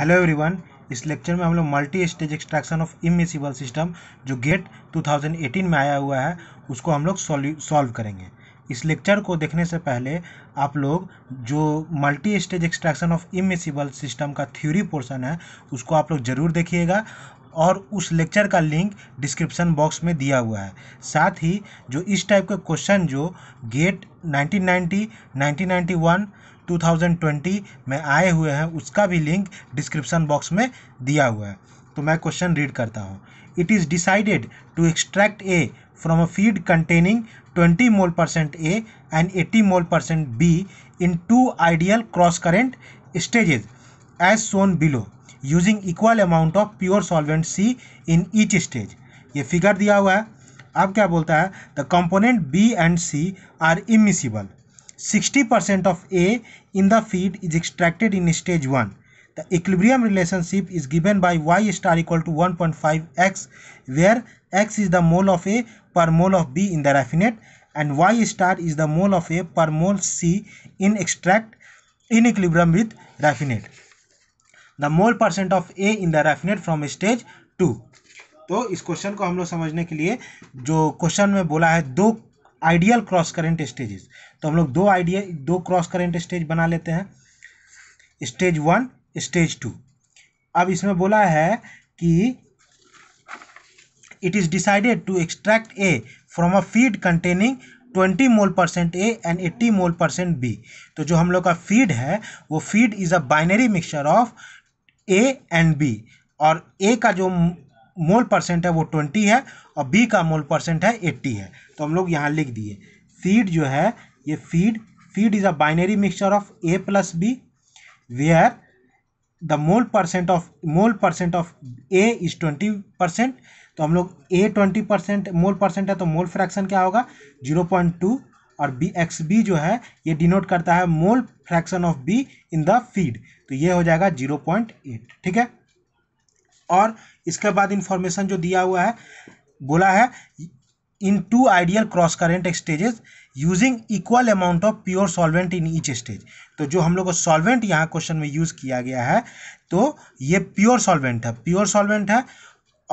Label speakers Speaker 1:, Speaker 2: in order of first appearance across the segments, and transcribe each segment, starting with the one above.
Speaker 1: Hello everyone इस lecture में हम लोग multi stage extraction of immiscible system जो गेट 2018 में आया हुआ है उसको हम लोग सॉल्व करेंगे इस लेक्चर को देखने से पहले आप लोग जो multi stage extraction of immiscible system का थ्योरी पोर्शन है उसको आप लोग ज़रूर देखिएगा और उस लेक्चर का लिंक डिस्क्रिप्शन बॉक्स में दिया हुआ है साथ ही जो इस टाइप के क्वेश्चन जो गेट 1990, 1991, 2020 में आए हुए हैं उसका भी लिंक डिस्क्रिप्शन बॉक्स में दिया हुआ है तो मैं क्वेश्चन रीड करता हूँ it is decided to extract A from a feed containing 20 mole percent A and 80 mole percent B in two ideal cross current stages as shown below using equal amount of pure solvent C in each stage ये figure दिया हुआ है अब क्या बोलता है the component B and C are immiscible 60% of A in the feed is extracted in stage 1. The equilibrium relationship is given by Y star equal to 1.5X where X is the mole of A per mole of B in the raffinate and Y star is the mole of A per mole C in extract in equilibrium with raffinate. The mole percent of A in the raffinate from stage 2. तो इस question को हम लोग समझने के लिए जो question में बोला है दो आइडियल क्रॉस करेंट स्टेजेस तो हम लोग दो आइडिया दो क्रॉस करेंट स्टेज बना लेते हैं स्टेज वन स्टेज टू अब इसमें बोला है कि it is decided to extract A from a feed containing 20 mole percent A and 80 mole percent B तो जो हम लोग का फीड है वो feed is a binary mixture of A and B और ए का जो मोल परसेंट है वो ट्वेंटी है और बी का मोल परसेंट है एट्टी है तो हम लोग यहाँ लिख दिए फीड जो है ये feed feed is a binary mixture of A plus B where the mole percent of mole percent of A is twenty percent तो हम लोग A twenty percent mole percent है तो मोल फ्रैक्शन क्या होगा जीरो पॉइंट टू और B x B जो है ये डिनोट करता है mole fraction of B in the feed तो ये हो जाएगा जीरो पॉइंट एट ठीक है और इसके बाद इंफॉर्मेशन जो दिया हुआ है बोला है in two ideal cross current stages using equal amount of pure solvent in each stage तो जो हम लोग को सॉल्वेंट यहाँ क्वेश्चन में यूज़ किया गया है तो ये प्योर सॉल्वेंट है प्योर सॉल्वेंट है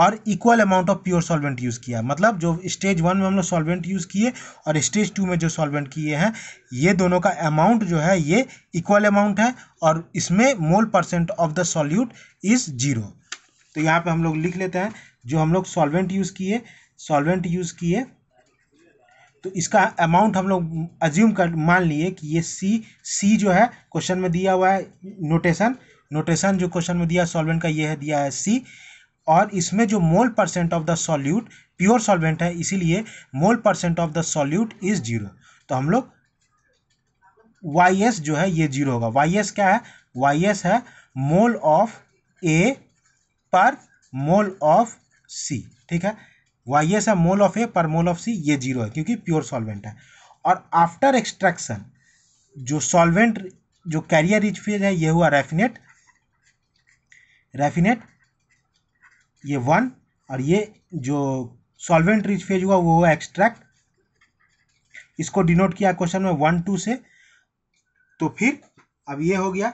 Speaker 1: और equal amount of pure solvent use किया मतलब जो स्टेज वन में हम लोग सॉल्वेंट यूज़ किए और स्टेज टू में जो सॉल्वेंट किए हैं ये दोनों का अमाउंट जो है ये इक्वल अमाउंट है और इसमें mole percent of the solute is zero तो यहाँ पे हम लोग लिख लेते हैं जो हम लोग सॉल्वेंट यूज़ किए सॉल्वेंट यूज़ किए तो इसका अमाउंट हम लोग अज्यूम कर मान लिए कि ये सी सी जो है क्वेश्चन में दिया हुआ है नोटेशन नोटेशन जो क्वेश्चन में दिया सॉल्वेंट का ये है दिया है सी और इसमें जो mole percent of the solute pure solvent है इसीलिए mole percent of the solute is zero तो हम लोग वाई एस जो है ये जीरो होगा वाई एस क्या है वाई एस है मोल of A per mole of सी ठीक है वाई एस है मोल of A per mole of सी ये जीरो है क्योंकि प्योर सॉल्वेंट है और आफ्टर एक्सट्रैक्शन जो सॉल्वेंट जो कैरियर रिच फेज है ये हुआ रेफिनेट रेफिनेट ये वन और ये जो सॉल्वेंट रिच फेज हुआ वो हुआ एक्सट्रैक्ट इसको डिनोट किया क्वेश्चन में वन टू से तो फिर अब ये हो गया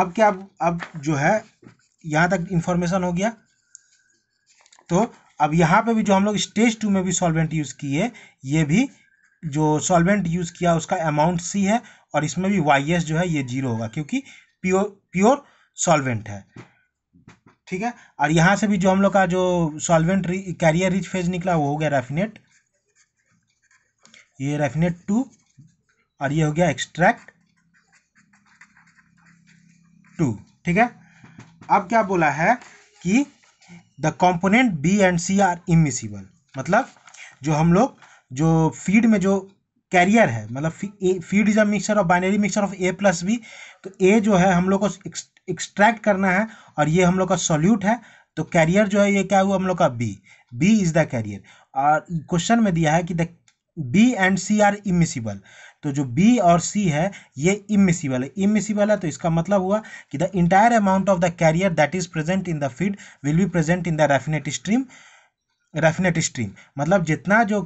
Speaker 1: अब क्या अब, अब जो है यहाँ तक इन्फॉर्मेशन हो गया तो अब यहाँ पे भी जो हम लोग स्टेज टू में भी सॉल्वेंट यूज़ किए ये भी जो सॉल्वेंट यूज़ किया उसका अमाउंट सी है और इसमें भी वाई एस जो है ये जीरो होगा क्योंकि प्योर प्योर सॉल्वेंट है ठीक है और यहाँ से भी जो हम लोग का जो सॉल्वेंट कैरियर रिच फेज निकला वो हो गया रेफिनेट ये रेफिनेट टू और ये हो गया एक्सट्रैक्ट टू ठीक है अब क्या बोला है कि the component B and C are immiscible मतलब जो हम लोग जो फीड में जो कैरियर है मतलब feed is a mixture of binary mixture of A plus B तो ए जो है हम लोग को एक्सट्रैक्ट करना है और ये हम लोग का सॉल्यूट है तो कैरियर जो है ये क्या हुआ हम लोग का B B is the carrier और क्वेश्चन में दिया है कि the B and C are immiscible तो जो बी और सी है ये इमिसिबल है इमिसिबल है तो इसका मतलब हुआ कि the entire amount of the carrier that is present in the feed will be present in the raffinate stream raffinate stream मतलब जितना जो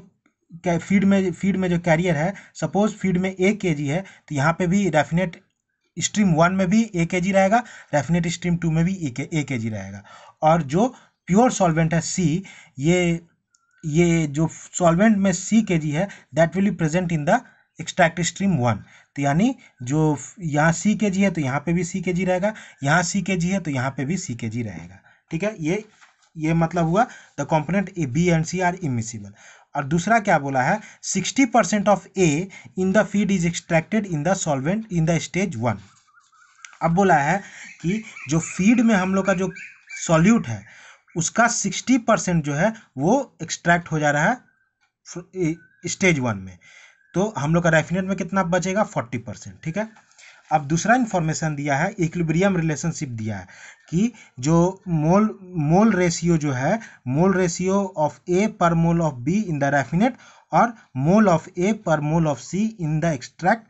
Speaker 1: फीड में फीड में जो कैरियर है सपोज फीड में एक के जी है तो यहाँ पे भी रेफिनेट स्ट्रीम वन में भी ए के जी रहेगा रेफिनेट स्ट्रीम टू में भी ए के जी रहेगा और जो प्योर सॉल्वेंट है सी ये ये जो सॉल्वेंट में सी के जी है that will be present in the extract stream one तो यानी जो यहाँ सी के जी है तो यहाँ पे भी सी के जी रहेगा यहाँ सी के जी है तो यहाँ पे भी सी के जी रहेगा ठीक है ये ये मतलब हुआ the component A B and C are immiscible और दूसरा क्या बोला है sixty percent of A in the feed is extracted in the solvent in the stage one अब बोला है कि जो फीड में हम लोग का जो सॉल्यूट है उसका सिक्सटी परसेंट जो है वो एक्सट्रैक्ट हो जा रहा है स्टेज वन में तो हम लोग का रेफिनेट में कितना बचेगा फोर्टी परसेंट ठीक है अब दूसरा इन्फॉर्मेशन दिया है इक्विब्रियम रिलेशनशिप दिया है कि जो मोल मोल रेशियो जो है mole ratio of A per mole of B in the raffinate और mole of A per mole of C in the extract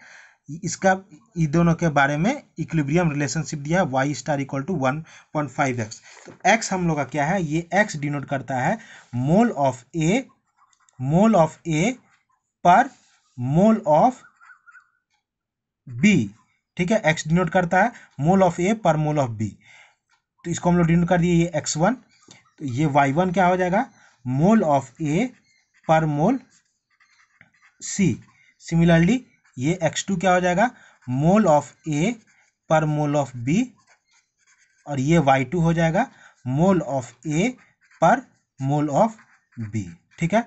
Speaker 1: इसका ये दोनों के बारे में इक्विब्रियम रिलेशनशिप दिया है Y star equal to one point five X तो एक्स हम लोग का क्या है ये एक्स डिनोट करता है मोल of A mole of A per mole of B ठीक है एक्स डिनोट करता है मोल of A per mole of B तो इसको हम लोग डिनोट कर दिए ये एक्स वन तो ये वाई वन क्या हो जाएगा मोल of A per mole C similarly ये एक्स टू क्या हो जाएगा मोल of A per mole of B और ये वाई टू हो जाएगा मोल of A per mole of B ठीक है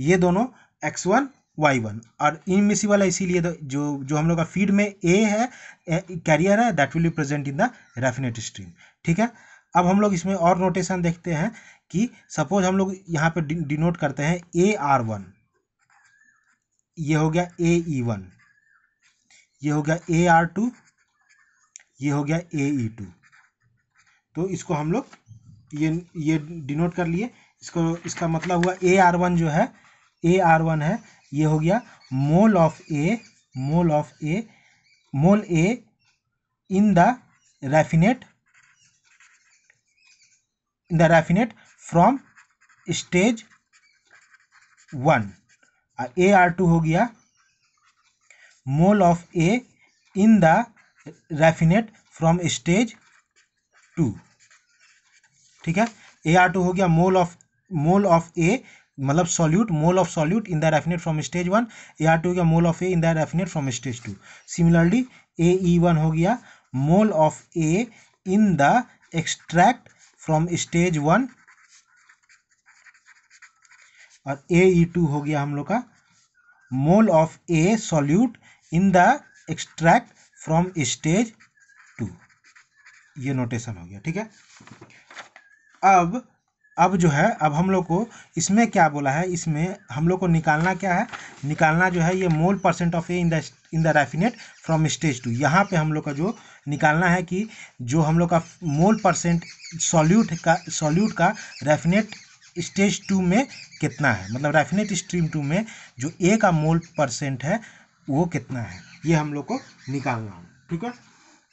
Speaker 1: ये दोनों एक्स वन वाई वन और इमिसिबल है इसीलिए तो जो जो हम लोग का फीड में ए है कैरियर है that will be present in the raffinate stream ठीक है अब हम लोग इसमें और नोटेशन देखते हैं कि सपोज हम लोग यहाँ पे डिनोट करते हैं ए आर वन ये हो गया ए ई वन ये हो गया ए आर टू ये हो गया ए ई टू तो इसको हम लोग ये ये डिनोट कर लिए इसको इसका मतलब हुआ ए आर वन जो है ए आर वन है ये हो गया mole of A mole of A mole A in the raffinate in the raffinate from stage one A R two हो गया mole of A in the raffinate from stage two ठीक है A R two हो गया mole of mole of A मतलब solute mole of solute in the raffinate from stage one A R two हो गया mole of A in the raffinate from stage two similarly A E one हो गया mole of A in the extract from stage one और A E two हो गया हम लोग का mole of A solute in the extract from stage two ये notation हो गया ठीक है अब अब जो है अब हम लोग को इसमें क्या बोला है इसमें हम लोग को निकालना क्या है निकालना जो है ये mole percent of A in the in the raffinate from stage two यहाँ पे हम लोग का जो निकालना है कि जो हम लोग का मोल परसेंट सॉल्यूट का सॉल्यूट का रेफिनेट स्टेज टू में कितना है मतलब रेफिनेट स्ट्रीम टू में जो ए का मोल परसेंट है वो कितना है ये हम लोग को निकालना हो ठीक है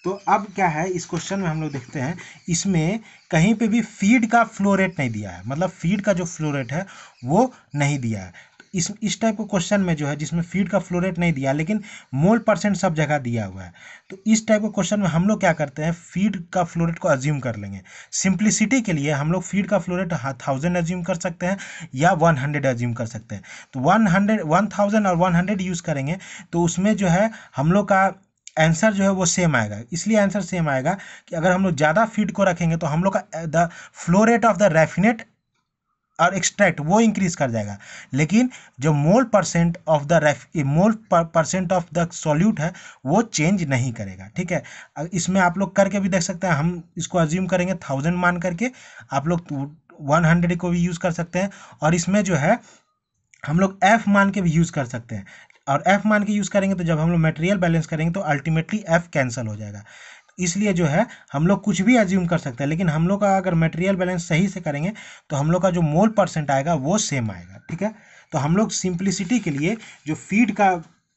Speaker 1: तो अब क्या है इस क्वेश्चन में हम लोग देखते हैं इसमें कहीं पे भी फीड का फ्लो रेट नहीं दिया है मतलब फीड का जो फ्लो रेट है वो नहीं दिया है तो इस इस टाइप के क्वेश्चन में जो है जिसमें फीड का फ्लो रेट नहीं दिया लेकिन मोल परसेंट सब जगह दिया हुआ है तो इस टाइप के क्वेश्चन में हम लोग क्या करते हैं फीड का फ्लोरेट को अज्यूम कर लेंगे सिंप्लिसिटी के लिए हम लोग फीड का फ्लोरेट थाउजेंड अज्यूम कर सकते हैं या वन हंड्रेड अज्यूम कर सकते हैं तो वन हंड्रेड वन थाउजेंड और वन हंड्रेड यूज़ करेंगे तो उसमें जो है हम लोग का आंसर जो है वो सेम आएगा इसलिए आंसर सेम आएगा कि अगर हम लोग ज़्यादा फीड को रखेंगे तो हम लोग का the flow rate of the raffinate और एक्सट्रैक्ट वो इंक्रीज कर जाएगा लेकिन जो mole percent of the ref mole percent of the solute है वो चेंज नहीं करेगा ठीक है इसमें आप लोग करके भी देख सकते हैं हम इसको अज्यूम करेंगे थाउजेंड मान करके आप लोग वन तो हंड्रेड को भी यूज़ कर सकते हैं और इसमें जो है हम लोग एफ मान के भी यूज़ कर सकते हैं और एफ मान के यूज़ करेंगे तो जब हम लोग मटेरियल बैलेंस करेंगे तो अल्टीमेटली एफ कैंसिल हो जाएगा इसलिए जो है हम लोग कुछ भी एज्यूम कर सकते हैं लेकिन हम लोग का अगर मटेरियल बैलेंस सही से करेंगे तो हम लोग का जो मोल परसेंट आएगा वो सेम आएगा ठीक है तो हम लोग सिंप्लिसिटी के लिए जो फीड का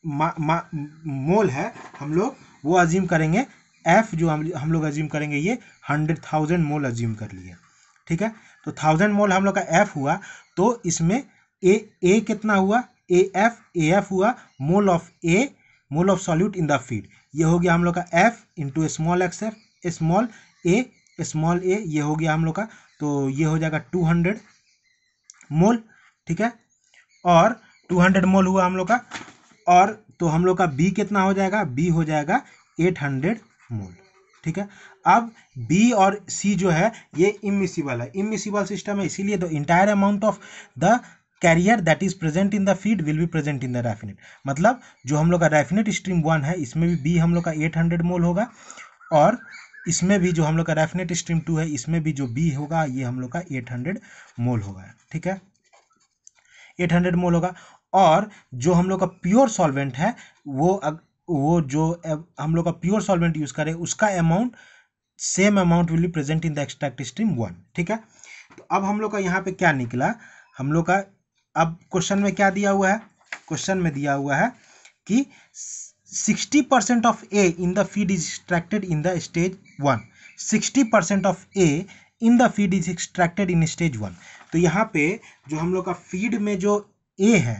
Speaker 1: मोल है हम लोग वो अजीम करेंगे एफ जो हम हम लोग अजीम करेंगे ये हंड्रेड थाउजेंड मोल अज्यूम कर लिए ठीक है तो थाउजेंड मोल हम लोग का एफ हुआ तो इसमें ए ए कितना हुआ ए एफ ए एफ हुआ mole of A mole of solute in the feed ये हो गया हम लोग का F into small X F small A small A ये हो गया हम लोग का तो ये हो जाएगा टू हंड्रेड मोल ठीक है और टू हंड्रेड मोल हुआ हम लोग का और तो हम लोग का बी कितना हो जाएगा बी हो जाएगा एट हंड्रेड मोल ठीक है अब बी और सी जो है ये इमिसिबल है इमिसिबल सिस्टम है इसीलिए the entire amount of the carrier that is present in the feed will be present in the raffinate मतलब जो हम लोग का रेफिनेट स्ट्रीम वन है इसमें भी बी हम लोग का एट हंड्रेड मोल होगा और इसमें भी जो हम लोग का रेफिनेट स्ट्रीम टू है इसमें भी जो बी होगा ये हम लोग का एट हंड्रेड मोल होगा ठीक है एट हंड्रेड मोल होगा और जो हम लोग का प्योर सॉल्वेंट है वो अग, वो जो हम लोग का प्योर सॉल्वेंट यूज़ करें उसका amount same amount will be present in the extract stream one ठीक है तो अब हम लोग का यहाँ पे क्या निकला हम लोग का अब क्वेश्चन में क्या दिया हुआ है क्वेश्चन में दिया हुआ है कि sixty percent of A in the feed is extracted in the stage one sixty percent of A in the feed is extracted in stage one तो यहाँ पे जो हम लोग का फीड में जो ए है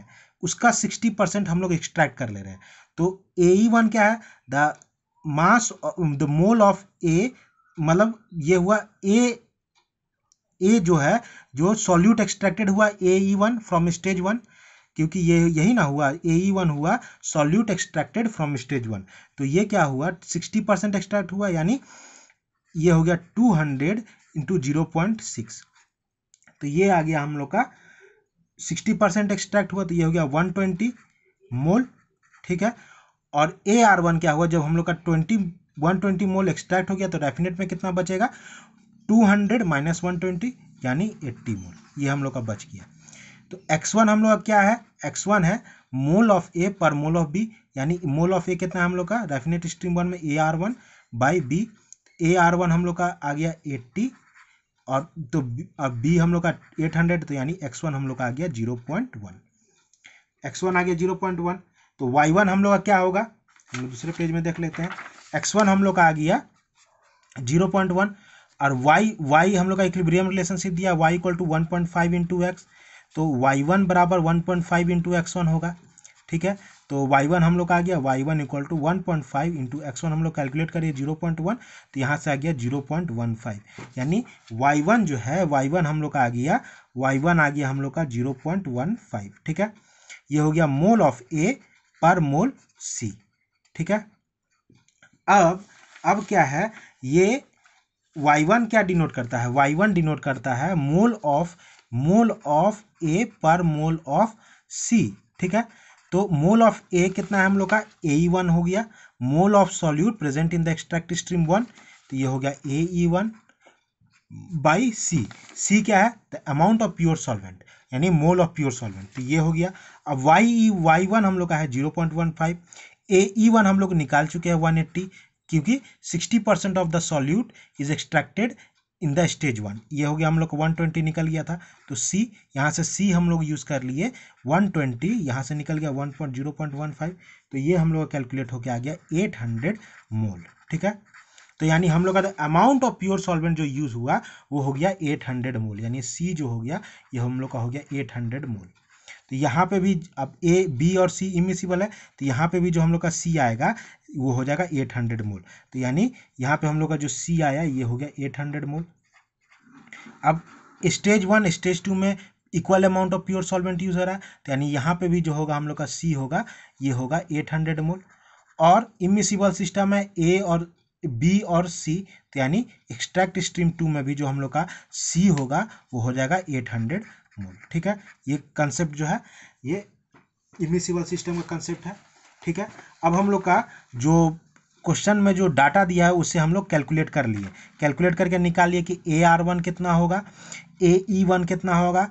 Speaker 1: उसका सिक्सटी परसेंट हम लोग एक्सट्रैक्ट कर ले रहे हैं तो ए ई वन क्या है the mass the mole of A मतलब ये हुआ ए ए जो है जो सॉल्यूट एक्सट्रैक्टेड हुआ A E one from stage one क्योंकि ये यही ना हुआ ए ई वन हुआ solute extracted from stage one तो ये क्या हुआ सिक्सटी परसेंट एक्सट्रैक्ट हुआ यानी ये हो गया two hundred into zero point six तो ये आ गया हम लोग का सिक्सटी परसेंट एक्सट्रैक्ट हुआ तो ये हो गया वन ट्वेंटी मोल ठीक है और ए आर वन क्या हुआ जब हम लोग का twenty one twenty mole extract हो गया तो डेफिनेट में कितना बचेगा two hundred minus one twenty यानी एट्टी मोल ये हम लोग का बच गया तो एक्स वन हम लोग का क्या है एक्स वन है मोल of A per mole of B यानी मोल ऑफ ए कितना है हम लोग का रेफिनेट स्ट्रीम वन में A R one by B A R one हम लोग का आ गया एट्टी और तो अब बी हम लोग का एट हंड्रेड तो यानी एक्स वन हम लोग का आ गया zero point one X one आ गया जीरो पॉइंट वन तो वाई वन हम लोग का क्या होगा हम लोग दूसरे पेज में देख लेते हैं एक्स वन हम लोग का आ गया जीरो पॉइंट वन और वाई वाई हम लोग का इक्विब्रियम रिलेशनशिप दिया Y equal to one point five into X तो वाई वन बराबर one point five into X one होगा ठीक है तो वाई वन हम लोग का आ गया Y one equal to one point five into X one हम लोग कैलकुलेट करिए जीरो पॉइंट वन तो यहाँ से आ गया जीरो पॉइंट वन फाइव यानी वाई वन जो है वाई वन हम लोग का आ गया वाई वन आ गया हम लोग का जीरो पॉइंट वन फाइव ठीक है ये हो गया mole of A per mole सी ठीक है अब अब क्या है ये वाई वन क्या डिनोट करता है वाई वन डिनोट करता है mole of mole of A per mole of सी ठीक है तो मोल ऑफ ए कितना है हम लोग का ए वन हो गया mole of solute present in the extract stream one तो ये हो गया ए E one by C C क्या है the amount of pure solvent यानी मोल ऑफ प्योर सॉल्वेंट तो ये हो गया अब वाई ई वाई वन हम लोग का है zero point one five A E one हम लोग निकाल चुके हैं वन एट्टी क्योंकि 60 percent of the solute is extracted in the stage one ये हो गया हम लोग को 120 निकल गया था तो सी यहाँ से सी हम लोग यूज़ कर लिए 120 ट्वेंटी यहाँ से निकल गया 1.0.15 तो ये हम लोग का कैलकुलेट होकर आ गया 800 मोल ठीक है तो यानी हम लोग का अमाउंट ऑफ प्योर सॉल्वेंट जो यूज़ हुआ वो हो गया 800 मोल यानी सी जो हो गया ये हम लोग का हो गया 800 मोल तो यहाँ पे भी अब ए बी और सी इमिसिबल है तो यहाँ पे भी जो हम लोग का सी आएगा वो हो जाएगा एट हंड्रेड मोल तो यानी यहाँ पे हम लोग का जो सी आया ये हो गया एट हंड्रेड मोल अब स्टेज वन स्टेज टू में equal amount of pure solvent use हो रहा है तो यानी यहाँ पे भी जो होगा हम लोग का सी होगा ये होगा एट हंड्रेड मोल और इमिसिबल सिस्टम है ए और बी और सी तो यानी एक्सट्रैक्ट स्ट्रीम टू में भी जो हम लोग का सी होगा वो हो जाएगा एट हंड्रेड मोल ठीक है ये कंसेप्ट जो है ये इमिसिबल सिस्टम का कंसेप्ट है ठीक है अब हम लोग का जो क्वेश्चन में जो डाटा दिया है उसे हम लोग कैलकुलेट कर लिए कैलकुलेट करके निकाल लिए कि ए आर वन कितना होगा ए ई वन कितना होगा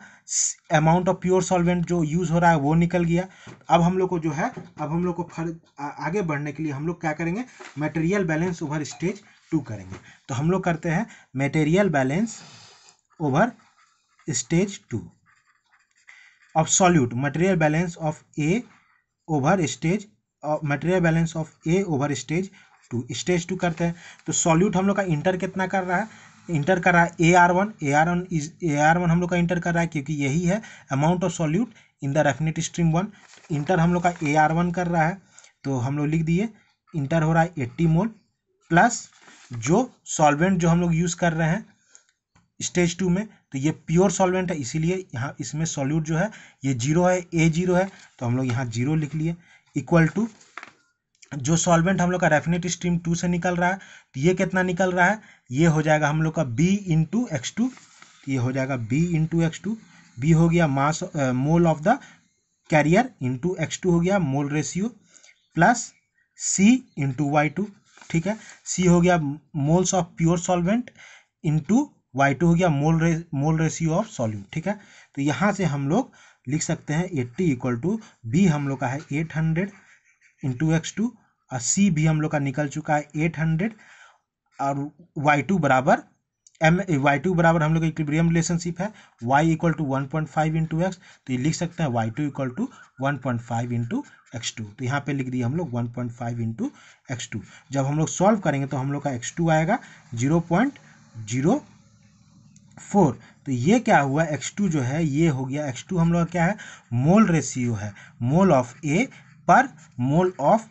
Speaker 1: अमाउंट ऑफ प्योर सॉल्वेंट जो यूज़ हो रहा है वो निकल गया अब हम लोग को जो है अब हम लोग को फर आ, आगे बढ़ने के लिए हम लोग क्या करेंगे material balance over stage two करेंगे तो हम लोग करते हैं material balance over stage two of solute material balance of A over stage material balance of A over stage two stage two करते हैं तो सॉल्यूट हम लोग का इंटर कितना कर रहा है इंटर कर रहा है A R one A R one is A R one हम लोग का इंटर कर रहा है क्योंकि यही है amount of solute in the raffinate stream one enter हम लोग का ए आर वन कर रहा है तो हम लोग लिख दिए इंटर हो रहा है एट्टी मोल प्लस जो सॉल्वेंट जो हम लोग यूज़ कर रहे हैं स्टेज टू में तो ये प्योर सॉल्वेंट है इसीलिए यहाँ इसमें सॉल्यूट जो है ये जीरो है ए जीरो है तो हम लोग यहाँ जीरो लिख लिए इक्वल टू जो सॉल्वेंट हम लोग का रेफिनेट स्ट्रीम टू से निकल रहा है तो ये कितना निकल रहा है ये हो जाएगा हम लोग का बी इंटू एक्स टू ये हो जाएगा B into X two B हो गया mass mole of the carrier into X two हो गया mole ratio plus C into Y two ठीक है सी हो गया moles of pure solvent into Y two हो गया मोल रे मोल रेशियो ऑफ सॉल्यूट ठीक है तो यहाँ से हम लोग लिख सकते हैं एट्टी इक्वल टू बी हम लोग का है eight hundred into X two और सी भी हम लोग का निकल चुका है एट हंड्रेड और वाई टू बराबर एम वाई टू बराबर हम लोग का इक्विब्रियम रिलेशनशिप है Y equal to one point five into X तो ये लिख सकते हैं Y two equal to one point five into X two तो यहाँ पे लिख दिए हम लोग one point five into X to जब हम लोग सॉल्व करेंगे तो हम लोग का एक्स टू आएगा जीरो पॉइंट जीरो फोर तो ये क्या हुआ एक्स टू जो है ये हो गया एक्स टू हम लोग क्या है मोल रेशियो है मोल of A per mole of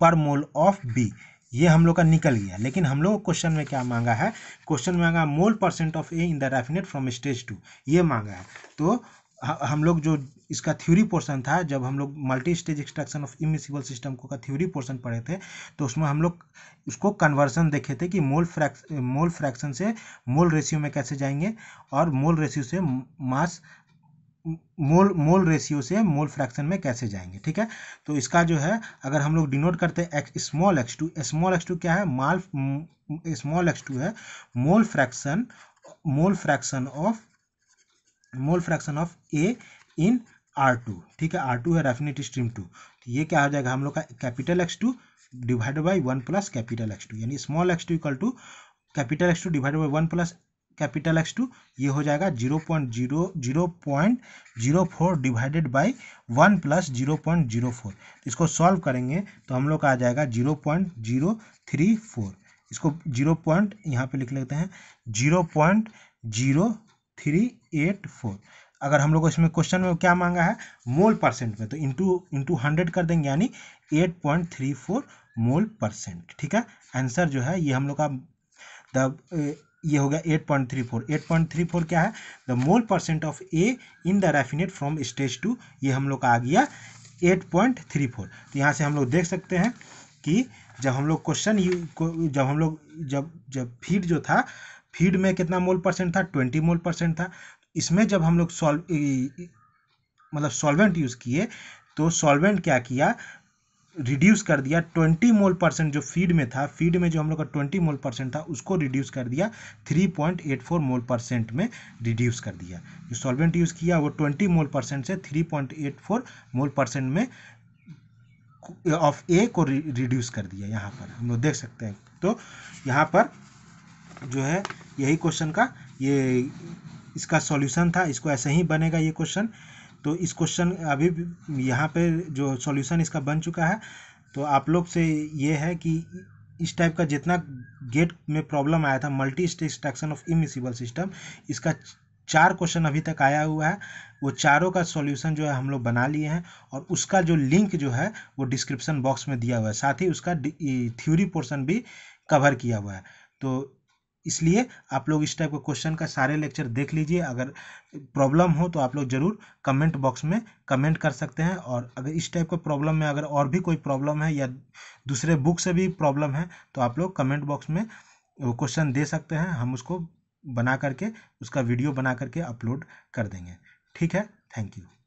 Speaker 1: पर मोल ऑफ बी ये हम लोग का निकल गया लेकिन हम लोग क्वेश्चन में क्या मांगा है क्वेश्चन में मांगा mole percent of A in the raffinate from stage two ये मांगा है तो हम लोग जो इसका थ्योरी पोर्शन था जब हम लोग multi stage extraction of immiscible system को का थ्योरी पोर्शन पढ़े थे तो उसमें हम लोग उसको कन्वर्सन देखे थे कि मोल फ्रैक्स मोल फ्रैक्शन से मोल रेशियो में कैसे जाएंगे और मोल रेशियो से मास मोल मोल रेशियो से मोल फ्रैक्शन में कैसे जाएंगे ठीक है तो इसका जो है अगर हम लोग डिनोट करते हैं X small X two small X two क्या है माल स्मॉल एक्स टू है mole fraction mole fraction of mole fraction of A in R two ठीक है आर टू है रेफिनेटी स्ट्रीम टू तो ये क्या हो जाएगा हम लोग का capital X two divided by one plus capital X two यानी small X two equal to capital X two divided by one plus capital X two ये हो जाएगा zero point zero zero point zero four divided by one plus zero point zero four इसको solve करेंगे तो हम लोग का आ जाएगा zero point zero three four इसको जीरो पॉइंट यहाँ पर लिख लेते हैं zero point zero three eight four अगर हम लोग इसमें क्वेश्चन में क्या मांगा है मोल परसेंट में तो इंटू इंटू हंड्रेड कर देंगे यानी eight point three four mole percent ठीक है आंसर जो है ये हम लोग का द ये हो गया eight point three four eight point three four क्या है the mole percent of A in the raffinate from stage two ये हम लोग का आ गया एट पॉइंट थ्री फोर तो यहाँ से हम लोग देख सकते हैं कि जब हम लोग क्वेश्चन जब हम लोग जब जब फीड जो था फीड में कितना मोल परसेंट था ट्वेंटी मोल परसेंट था इसमें जब हम लोग सॉल्व मतलब सॉल्वेंट यूज़ किए तो सॉल्वेंट क्या किया रिड्यूस कर दिया ट्वेंटी मोल परसेंट जो फीड में था फीड में जो हम लोग का ट्वेंटी मोल परसेंट था उसको रिड्यूस कर दिया three point eight four mole percent में रिड्यूस कर दिया जो सॉल्वेंट यूज़ किया वो ट्वेंटी मोल परसेंट से three point eight four mole percent में ऑफ ए को रिड्यूस कर दिया यहाँ पर हम लोग देख सकते हैं तो यहाँ पर जो है यही क्वेश्चन का ये इसका सॉल्यूशन था इसको ऐसे ही बनेगा ये क्वेश्चन तो इस क्वेश्चन अभी यहाँ पे जो सॉल्यूशन इसका बन चुका है तो आप लोग से ये है कि इस टाइप का जितना गेट में प्रॉब्लम आया था multi stage extraction of immiscible system इसका चार क्वेश्चन अभी तक आया हुआ है वो चारों का सॉल्यूशन जो है हम लोग बना लिए हैं और उसका जो लिंक जो है वो डिस्क्रिप्शन बॉक्स में दिया हुआ है साथ ही उसका थ्योरी पोर्शन e- भी कवर किया हुआ है तो इसलिए आप लोग इस टाइप के क्वेश्चन का सारे लेक्चर देख लीजिए अगर प्रॉब्लम हो तो आप लोग ज़रूर कमेंट बॉक्स में कमेंट कर सकते हैं और अगर इस टाइप का प्रॉब्लम में अगर और भी कोई प्रॉब्लम है या दूसरे बुक से भी प्रॉब्लम है तो आप लोग कमेंट बॉक्स में वो क्वेश्चन दे सकते हैं हम उसको बना करके उसका वीडियो बना करके अपलोड कर देंगे ठीक है थैंक यू